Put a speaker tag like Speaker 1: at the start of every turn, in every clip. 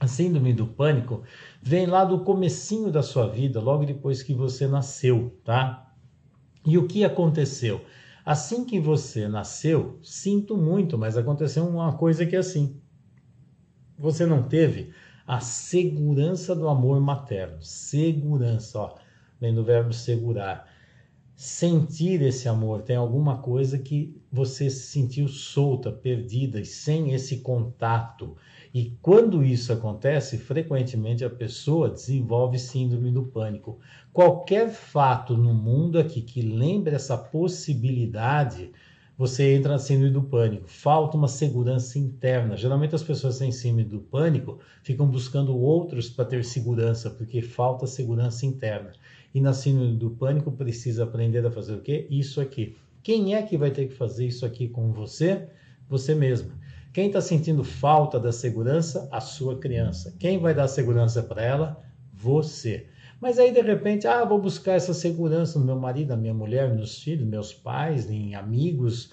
Speaker 1: A síndrome do pânico vem lá do comecinho da sua vida, logo depois que você nasceu, tá? E o que aconteceu? Assim que você nasceu, sinto muito, mas aconteceu uma coisa que é assim. Você não teve a segurança do amor materno. Segurança, ó, vem do verbo segurar sentir esse amor, tem alguma coisa que você se sentiu solta, perdida e sem esse contato. E quando isso acontece, frequentemente a pessoa desenvolve síndrome do pânico. Qualquer fato no mundo aqui que lembre essa possibilidade, você entra na síndrome do pânico. Falta uma segurança interna. Geralmente as pessoas sem síndrome do pânico ficam buscando outros para ter segurança, porque falta segurança interna e na síndrome do pânico precisa aprender a fazer o quê? Isso aqui. Quem é que vai ter que fazer isso aqui com você? Você mesma. Quem está sentindo falta da segurança? A sua criança. Quem vai dar segurança para ela? Você. Mas aí, de repente, ah, vou buscar essa segurança no meu marido, na minha mulher, nos filhos, meus pais, em amigos.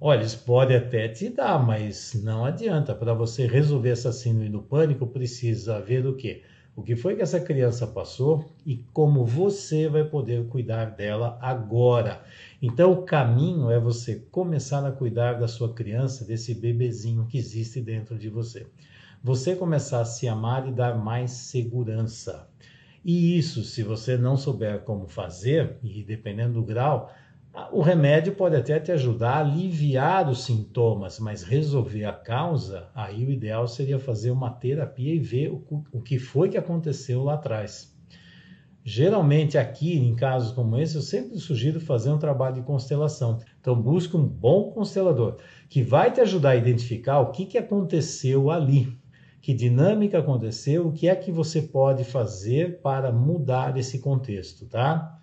Speaker 1: Olha, eles podem até te dar, mas não adianta. Para você resolver essa síndrome do pânico, precisa ver o quê? o que foi que essa criança passou e como você vai poder cuidar dela agora. Então, o caminho é você começar a cuidar da sua criança, desse bebezinho que existe dentro de você. Você começar a se amar e dar mais segurança. E isso, se você não souber como fazer, e dependendo do grau, o remédio pode até te ajudar a aliviar os sintomas, mas resolver a causa, aí o ideal seria fazer uma terapia e ver o, que foi que aconteceu lá atrás. Geralmente, aqui em casos como esse, eu sempre sugiro fazer um trabalho de constelação. Então, busque um bom constelador que vai te ajudar a identificar o que, que aconteceu ali, que dinâmica aconteceu, o que é que você pode fazer para mudar esse contexto, tá?